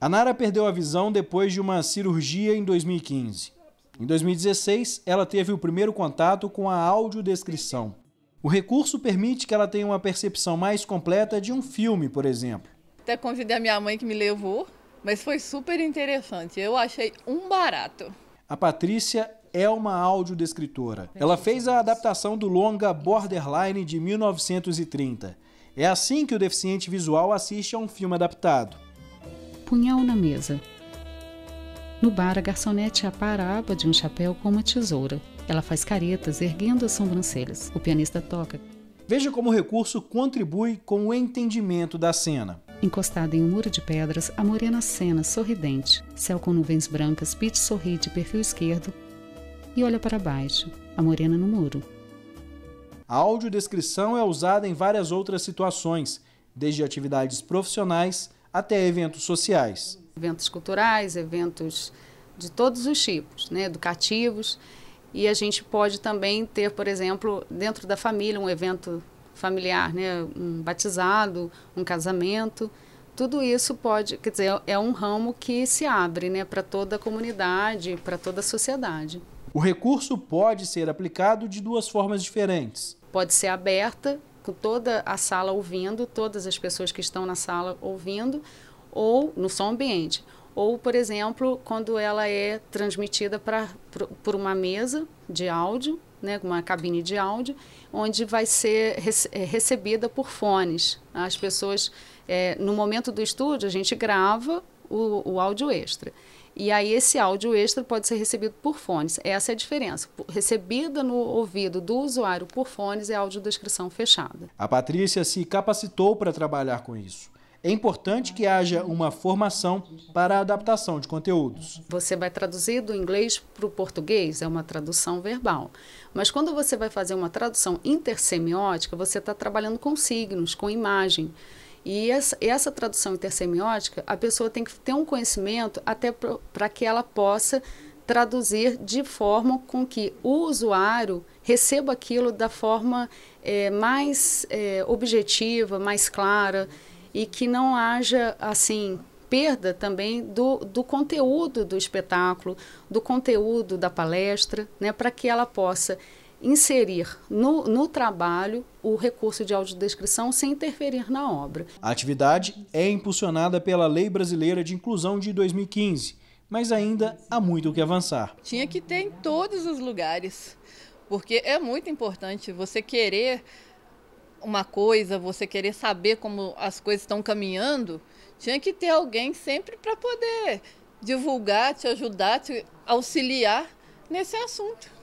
A Nara perdeu a visão depois de uma cirurgia em 2015. Em 2016, ela teve o primeiro contato com a audiodescrição. O recurso permite que ela tenha uma percepção mais completa de um filme, por exemplo. Até convidei a minha mãe que me levou, mas foi super interessante. Eu achei um barato. A Patrícia é uma audiodescritora. Ela fez a adaptação do longa Borderline de 1930. É assim que o deficiente visual assiste a um filme adaptado punhal na mesa. No bar, a garçonete apara a aba de um chapéu com uma tesoura. Ela faz caretas, erguendo as sobrancelhas. O pianista toca. Veja como o recurso contribui com o entendimento da cena. Encostada em um muro de pedras, a morena cena, sorridente. Céu com nuvens brancas, Pete sorri de perfil esquerdo e olha para baixo. A morena no muro. A audiodescrição é usada em várias outras situações, desde atividades profissionais até eventos sociais. Eventos culturais, eventos de todos os tipos, né, educativos. E a gente pode também ter, por exemplo, dentro da família, um evento familiar, né, um batizado, um casamento. Tudo isso pode, quer dizer, é um ramo que se abre né, para toda a comunidade, para toda a sociedade. O recurso pode ser aplicado de duas formas diferentes. Pode ser aberta com toda a sala ouvindo, todas as pessoas que estão na sala ouvindo, ou no som ambiente. Ou, por exemplo, quando ela é transmitida pra, pra por uma mesa de áudio, né, uma cabine de áudio, onde vai ser rece é, recebida por fones. As pessoas, é, no momento do estúdio, a gente grava o, o áudio extra. E aí esse áudio extra pode ser recebido por fones. Essa é a diferença. Recebida no ouvido do usuário por fones é audiodescrição fechada. A Patrícia se capacitou para trabalhar com isso. É importante que haja uma formação para a adaptação de conteúdos. Você vai traduzir do inglês para o português, é uma tradução verbal. Mas quando você vai fazer uma tradução intersemiótica, você está trabalhando com signos, com imagem. E essa, essa tradução intersemiótica, a pessoa tem que ter um conhecimento até para que ela possa traduzir de forma com que o usuário receba aquilo da forma é, mais é, objetiva, mais clara e que não haja assim perda também do, do conteúdo do espetáculo, do conteúdo da palestra, né, para que ela possa inserir no, no, trabalho o recurso de audiodescrição sem interferir na obra. A atividade é impulsionada pela Lei Brasileira de Inclusão de 2015, mas ainda há muito o que avançar. Tinha que ter em todos os lugares, porque é muito importante você querer uma coisa, você querer saber como as coisas estão caminhando, tinha que ter alguém sempre para poder divulgar, te ajudar, te auxiliar nesse assunto.